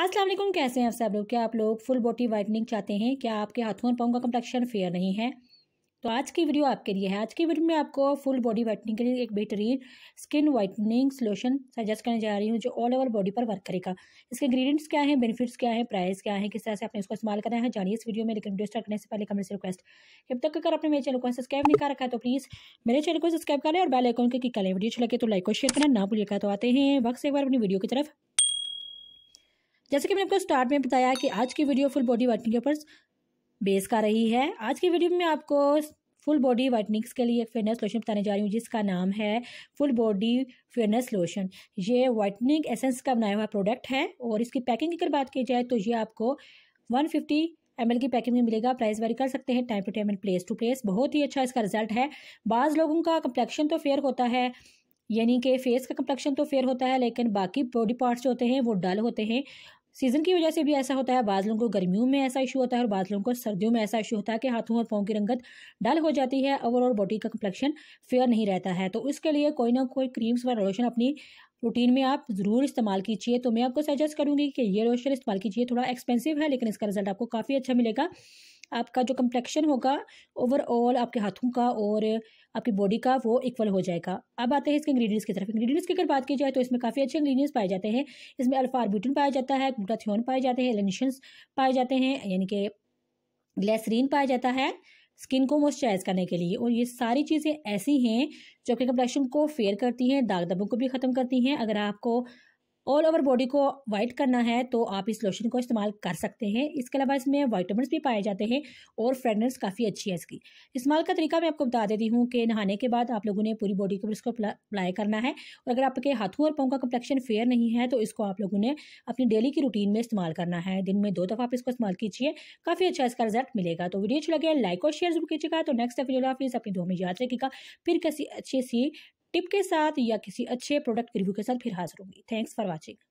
अस्सलाम वालेकुम कैसे हैं आप सब लोग क्या आप लोग फुल बॉडी वाइटनिंग चाहते हैं क्या आपके हाथों और पाँव का कम्प्लेक्शन फेयर नहीं है तो आज की वीडियो आपके लिए है आज की वीडियो में आपको फुल बॉडी वाइटनिंग के लिए एक बेहतरीन स्किन वाइटनिंग सोल्यूशन सजेस्ट करने जा रही हूँ जो ऑल ओवर बॉडी पर वर्क करेगा इसके इंग्रीडियंट्स क्या हैं बेनिफिट्स क्या हैं प्राइस क्या है किस तरह से आपने इसको इस्तेमाल करना है जानिए इस वीडियो में लेकिन वीडियो करने से पहले कमेंट से रिक्वेस्ट जब तक अगर आपने मेरे चैनल को सब्सक्राइब नहीं कर रखा है तो प्लीज़ मेरे चैनल को सब्सक्राइब करें और बेल आइकन के क्लिक करें वीडियो अच्छी लगे तो लाइक और शेयर करना ना भूलिएगा तो आते हैं वक्त से एक बार अपनी वीडियो की तरफ जैसे कि मैंने आपको स्टार्ट में बताया कि आज की वीडियो फुल बॉडी वाइटनिंग के ऊपर बेस का रही है आज की वीडियो में आपको फुल बॉडी वाइटनिंग्स के लिए एक फेयरनेस लोशन बताने जा रही हूँ जिसका नाम है फुल बॉडी फेयरनेस लोशन ये वाइटनिंग एसेंस का बनाया हुआ प्रोडक्ट है और इसकी पैकिंग की अगर बात की जाए तो ये आपको वन फिफ्टी एम की पैकिंग में मिलेगा प्राइस वेरी कर सकते हैं time to time and place to place बहुत ही अच्छा इसका रिजल्ट है बाज़ लोगों का कंप्लेक्शन तो फेयर होता है यानी कि फेस का कंप्लेक्शन तो फेयर होता है लेकिन बाकी बॉडी पार्ट्स जो होते हैं वो डल होते हैं सीज़न की वजह से भी ऐसा होता है बादलों लोगों को गर्मियों में ऐसा इशू होता है और बादलों लोगों को सर्दियों में ऐसा इशू होता है कि हाथों और पाँव की रंगत डल हो जाती है ओवरऑल बॉडी का कंप्लेक्शन फेयर नहीं रहता है तो उसके लिए कोई ना कोई क्रीम्स व रोशन अपनी रूटीन में आप ज़रूर इस्तेमाल कीजिए तो मैं आपको सजेस्ट करूँगी कि ये रोशन इस्तेमाल कीजिए थोड़ा एक्सपेंसिव है लेकिन इसका रिजल्ट आपको काफ़ी अच्छा मिलेगा आपका जो कम्प्लेक्शन होगा ओवरऑल आपके हाथों का और आपकी बॉडी का वो इक्वल हो जाएगा अब आते हैं इसके इंग्रेडिएंट्स की तरफ इंग्रीडियंट्स की अगर बात की जाए तो इसमें काफ़ी अच्छे इंग्रेडिएंट्स पाए जाते हैं इसमें अल्फारब्यूटन पाया जाता है ग्लूटाथियोन पाए जाते हैं लेनिशंस पाए जाते हैं यानी कि ग्लेसरीन पाया जाता है स्किन को मॉइस्चराइज करने के लिए और ये सारी चीज़ें ऐसी हैं जो आपके कम्प्लेक्शन को फेयर करती हैं दाग दबों को भी ख़त्म करती हैं अगर आपको ऑल ओवर बॉडी को वाइट करना है तो आप इस लोशन को इस्तेमाल कर सकते हैं इसके अलावा इसमें वाइटमिनस भी पाए जाते हैं और फ्रेगनेंस काफ़ी अच्छी है इसकी इस्तेमाल का तरीका मैं आपको बता देती हूँ कि नहाने के बाद आप लोगों ने पूरी बॉडी के ऊपर इसको अप्लाई करना है और अगर आपके हाथों और पाँव का कम्प्लेक्शन फेयर नहीं है तो इसको आप लोगों ने अपनी डेली की रूटीन में इस्तेमाल करना है दिन में दो दफ़ा आप इसको इस्तेमाल कीजिए काफ़ी अच्छा इसका रिजल्ट मिलेगा तो वीडियो अच्छी लगे लाइक और शेयर जरूर कीजिएगा तो नेक्स्ट वीडियो आप इस अपनी दो में याद रखेगा फिर किसी अच्छी सी टिप के साथ या किसी अच्छे प्रोडक्ट रिव्यू के साथ फिर हाजिर होंगी थैंक्स फॉर वॉचिंग